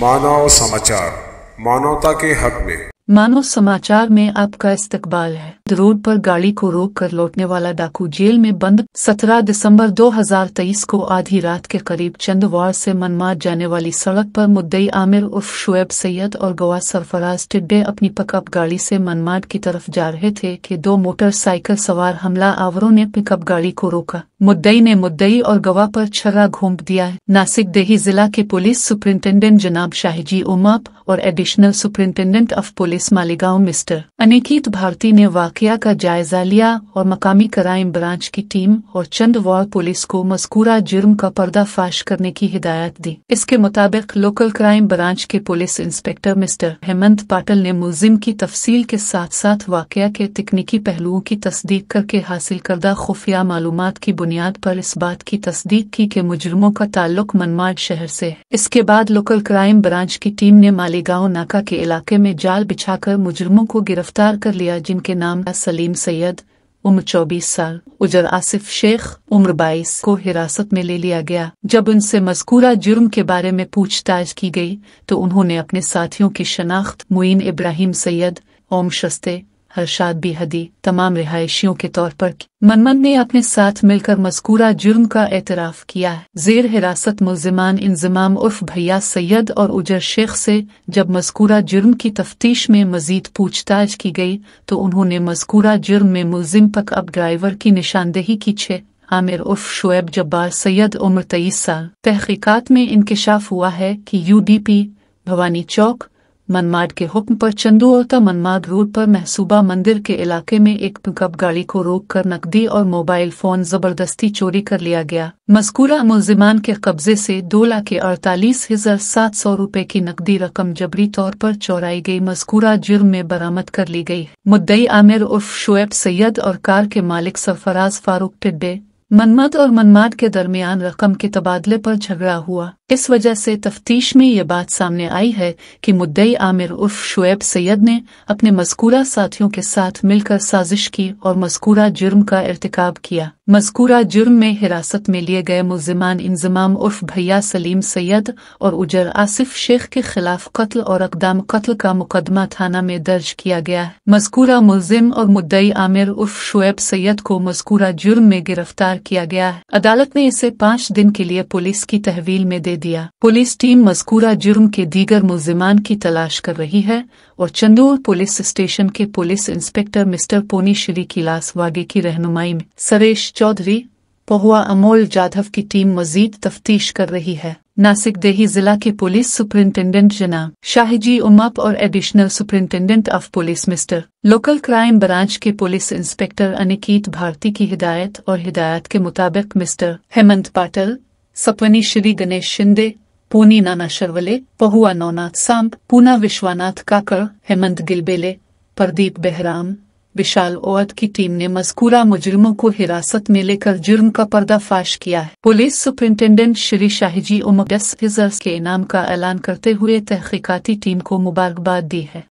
मानव समाचार मानवता के हक में मानो समाचार में आपका इस्तकबाल है रोड पर गाड़ी को रोक कर लौटने वाला डाकू जेल में बंद 17 दिसंबर 2023 को आधी रात के करीब चंदवार से मनमार जाने वाली सड़क पर मुद्दई आमिर उर्फ शुएब सैयद और गवा सरफराज टिड्डे अपनी पिकअप गाड़ी से मनमार की तरफ जा रहे थे कि दो मोटरसाइकिल सवार हमला आवरों ने पिकअप गाड़ी को रोका मुद्दई ने मुद्दई और गवा पर छर्रा घोंप दिया है नासिक देही जिला के पुलिस सुप्रिंटेंडेंट जनाब शाहजी उमाप और additional superintendent of police police Malegaon mister Anikit Bharti ने वाकया का जायजा लिया और मकामी क्राइम ब्रांच की टीम और चंदवार पुलिस को मस्कूरा जुर्म का पर्दाफाश करने की हिदायत दी इसके मुताबिक लोकल क्राइम ब्रांच के police inspector mister Hemant Patil ने मुलिम की तफसील के साथ साथ वाकया के तकनीकी पहलुओं की तस्दीक करके हासिल करदा खुफिया मालूम की बुनियाद पर इस बात की तस्दीक की के मुजरमों का ताल्लुक मनमाड शहर से इसके बाद लोकल क्राइम ब्रांच की टीम ने मालेगांव नाका के इलाके में जाल बिछा छाकर मुजुर्मों को गिरफ्तार कर लिया जिनके नाम सलीम सैयद उम्र चौबीस साल उजर आसिफ शेख उम्र बाईस को हिरासत में ले लिया गया जब उनसे मजकूरा जुर्म के बारे में पूछताछ की गई तो उन्होंने अपने साथियों की शनाख्त मुइन इब्राहिम सैयद ओम शस्ते हर्षाद हदी तमाम रिहायशियों के तौर पर मनमन ने अपने साथ मिलकर मस्कूरा जुर्म का एतराफ़ किया है जेर हिरासत मुलजमान इंजमाम उर्फ भैया सैयद और उजर शेख से जब मस्कूरा जुर्म की तफ्तीश में मजीद पूछताछ की गई तो उन्होंने मस्कूरा जुर्म में मुलजिम पक अब ड्राइवर की निशानदेही की छः आमिर उर्फ शुएब जब्बार सैयद उम्र तेईस साल तहकीकत में इंकशाफ हुआ है डी पी भवानी चौक मनमाड के हुक्म पर चंदू और मनमाड रोड पर महसूबा मंदिर के इलाके में एक पिकअप गाड़ी को रोककर नकदी और मोबाइल फोन जबरदस्ती चोरी कर लिया गया मस्कूरा मुलजिमान के कब्जे से दो लाख अड़तालीस हजार सात सौ रूपए की नकदी रकम जबरी तौर पर चोराई गई मस्कूरा जुर्म में बरामद कर ली गई मुद्दई आमिर उर्फ शोएब सैयद और कार के मालिक सरफराज फारूक टिड्डे मनमत और मनमाद के दरमियान रकम के तबादले पर झगड़ा हुआ इस वजह से तफ्तीश में ये बात सामने आई है कि मुद्दई आमिर उर्फ शुएब सैयद ने अपने मस्कूरा साथियों के साथ मिलकर साजिश की और मस्कूरा जुर्म का इरतकाब किया मस्कूरा जुर्म में हिरासत में लिए गए मुलजमान इंजमाम उर्फ भैया सलीम सैयद और उजर आसिफ शेख के खिलाफ कत्ल और अकदाम कत्ल का मुकदमा थाना में दर्ज किया गया है मस्कूरा मुलजिम और मुद्दई आमिर उर्फ शुएब सैयद को मस्कूरा जुर्म में गिरफ्तार किया गया है अदालत ने इसे पाँच दिन के लिए पुलिस की तहवील में दे दिया पुलिस टीम मजकूरा जुर्म के दीगर मुलजिमान की तलाश कर रही है और चंदूर पुलिस स्टेशन के पुलिस इंस्पेक्टर मिस्टर पोनी श्री किलास वागे की रहनुमाई में सरेश चौधरी पहुआ अमोल जाधव की टीम मजीद तफ्तीश कर रही है नासिक देही जिला के पुलिस सुपरिंटेंडेंट जना शाहिजी उमप और additional superintendent of police mister local crime branch के पुलिस इंस्पेक्टर अनिकीत भारती की हिदायत और हिदायत के मुताबिक मिस्टर हेमंत पाटल सपनी श्री गणेश शिंदे पोनी नाना शर्वले पहुआ नौनाथ सांप पूना विश्वानाथ काकर हेमंत गिलबेले प्रदीप बेहराम विशाल ओवत की टीम ने मजकूरा मुजरिमों को हिरासत में लेकर जुर्म का पर्दाफाश किया है पुलिस सुप्रिंटेंडेंट श्री शाहजी उमर के इनाम का ऐलान करते हुए तहकीकती टीम को मुबारकबाद दी है